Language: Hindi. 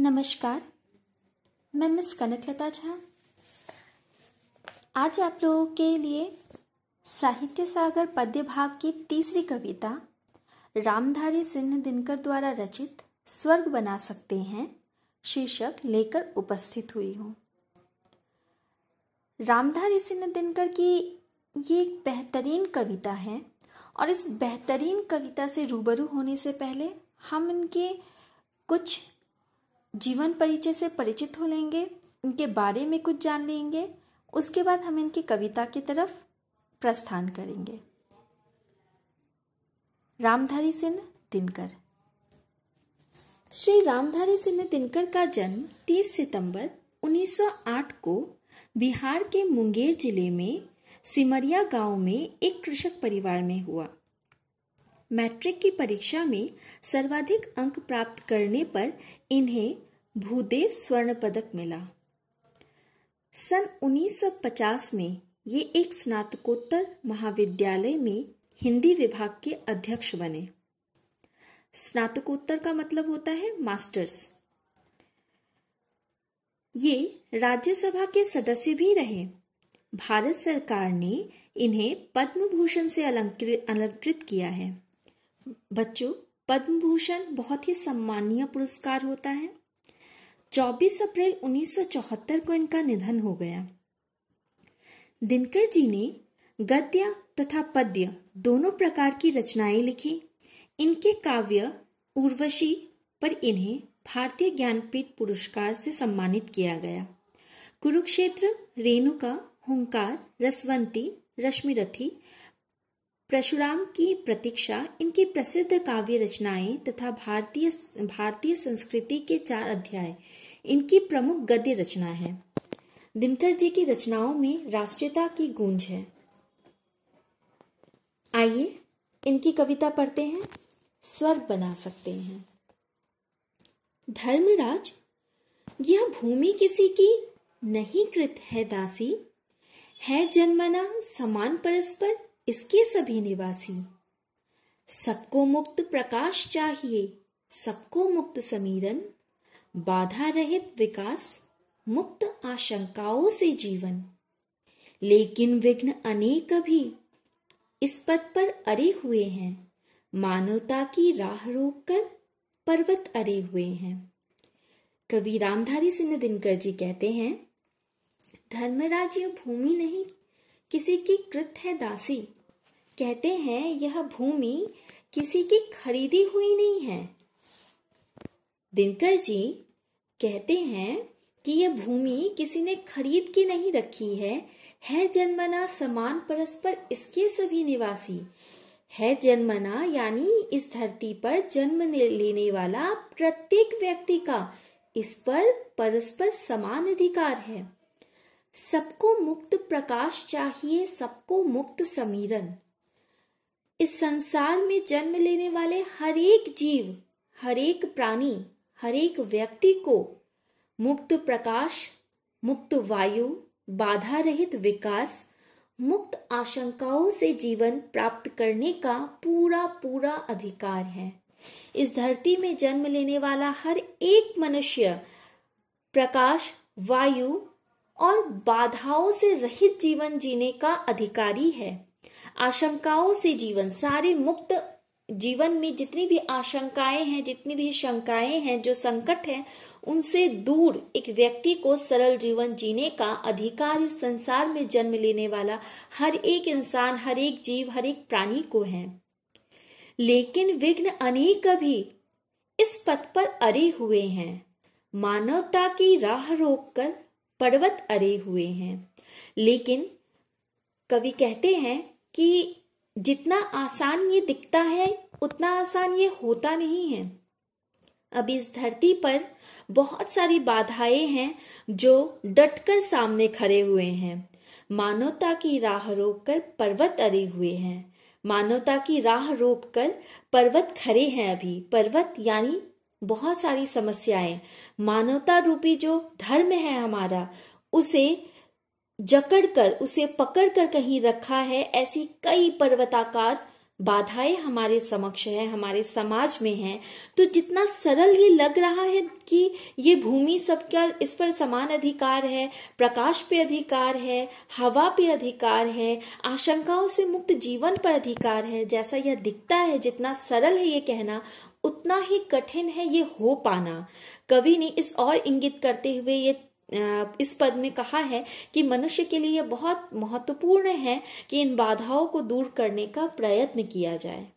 नमस्कार मैं मिस कनकलता झा आज आप लोगों के लिए साहित्य सागर पद्य भाग की तीसरी कविता रामधारी सिंह दिनकर द्वारा रचित स्वर्ग बना सकते हैं शीर्षक लेकर उपस्थित हुई हूँ रामधारी सिंह दिनकर की ये एक बेहतरीन कविता है और इस बेहतरीन कविता से रूबरू होने से पहले हम इनके कुछ जीवन परिचय से परिचित हो लेंगे इनके बारे में कुछ जान लेंगे उसके बाद हम इनकी कविता की तरफ प्रस्थान करेंगे रामधारी सिंह दिनकर श्री रामधारी सिंह दिनकर का जन्म 30 सितंबर 1908 को बिहार के मुंगेर जिले में सिमरिया गांव में एक कृषक परिवार में हुआ मैट्रिक की परीक्षा में सर्वाधिक अंक प्राप्त करने पर इन्हें भूदेव स्वर्ण पदक मिला सन 1950 में ये एक स्नातकोत्तर महाविद्यालय में हिंदी विभाग के अध्यक्ष बने स्नातकोत्तर का मतलब होता है मास्टर्स ये राज्यसभा के सदस्य भी रहे भारत सरकार ने इन्हें पद्म भूषण से अलंकृत अलंकृत किया है बच्चों पद्म भूषण बहुत ही सम्मानीय पुरस्कार होता है 24 अप्रैल 1974 को इनका निधन हो गया दिनकर जी ने गद्य तथा पद्य दोनों प्रकार की रचनाएं लिखी इनके काव्य उर्वशी पर इन्हें भारतीय ज्ञानपीठ पुरस्कार से सम्मानित किया गया कुरुक्षेत्र रेणुका हुंकार रसवंती रश्मिरथी परशुराम की प्रतीक्षा इनकी प्रसिद्ध काव्य रचनाएं तथा भारतीय भारतीय संस्कृति के चार अध्याय इनकी प्रमुख गद्य रचना है दिनकर जी की रचनाओं में राष्ट्रीयता की गूंज है आइए इनकी कविता पढ़ते हैं स्वर बना सकते हैं धर्मराज यह भूमि किसी की नहीं कृत है दासी है जन्मना समान परस्पर इसके सभी निवासी सबको मुक्त प्रकाश चाहिए सबको मुक्त समीरन बाधा रहित विकास मुक्त आशंकाओं से जीवन लेकिन विघ्न अनेक भी इस पद पर अरे हुए हैं मानवता की राह रोककर पर्वत अरे हुए हैं कवि रामधारी सिंह दिनकर जी कहते हैं धर्मराज्य भूमि नहीं किसी की कृत है दासी कहते हैं यह भूमि किसी की खरीदी हुई नहीं है दिनकर जी कहते हैं कि यह भूमि किसी ने खरीद की नहीं रखी है है जन्मना समान परस्पर इसके सभी निवासी है जन्मना यानी इस धरती पर जन्म लेने वाला प्रत्येक व्यक्ति का इस पर परस्पर समान अधिकार है सबको मुक्त प्रकाश चाहिए सबको मुक्त समीरन इस संसार में जन्म लेने वाले हर एक जीव हर एक प्राणी हर एक व्यक्ति को मुक्त प्रकाश मुक्त वायु बाधा रहित विकास मुक्त आशंकाओं से जीवन प्राप्त करने का पूरा पूरा अधिकार है इस धरती में जन्म लेने वाला हर एक मनुष्य प्रकाश वायु और बाधाओं से रहित जीवन जीने का अधिकारी है आशंकाओं से जीवन सारे मुक्त जीवन में जितनी भी आशंकाएं हैं जितनी भी शंकाएं हैं जो संकट है उनसे दूर एक व्यक्ति को सरल जीवन जीने का अधिकार इस संसार में जन्म लेने वाला हर एक इंसान हर एक जीव हर एक प्राणी को है लेकिन विघ्न अनेक भी इस पथ पर अरे हुए हैं मानवता की राह रोककर पर्वत अरे हुए हैं लेकिन कवि कहते हैं कि जितना आसान ये दिखता है उतना आसान ये होता नहीं है अब इस धरती पर बहुत सारी बाधाएं हैं जो डटकर सामने खड़े हुए हैं मानवता की राह रोककर पर्वत अरे हुए हैं मानवता की राह रोककर पर्वत खड़े हैं अभी पर्वत यानी बहुत सारी समस्याएं मानवता रूपी जो धर्म है हमारा उसे जकड़ कर उसे पकड़ कर कहीं रखा है ऐसी कई पर्वताकार बाधाएं हमारे समक्ष है हमारे समाज में है तो जितना सरल ये लग रहा है कि ये भूमि सबका इस पर समान अधिकार है प्रकाश पे अधिकार है हवा पे अधिकार है आशंकाओं से मुक्त जीवन पर अधिकार है जैसा यह दिखता है जितना सरल है ये कहना उतना ही कठिन है ये हो पाना कवि ने इस और इंगित करते हुए ये इस पद में कहा है कि मनुष्य के लिए बहुत महत्वपूर्ण है कि इन बाधाओं को दूर करने का प्रयत्न किया जाए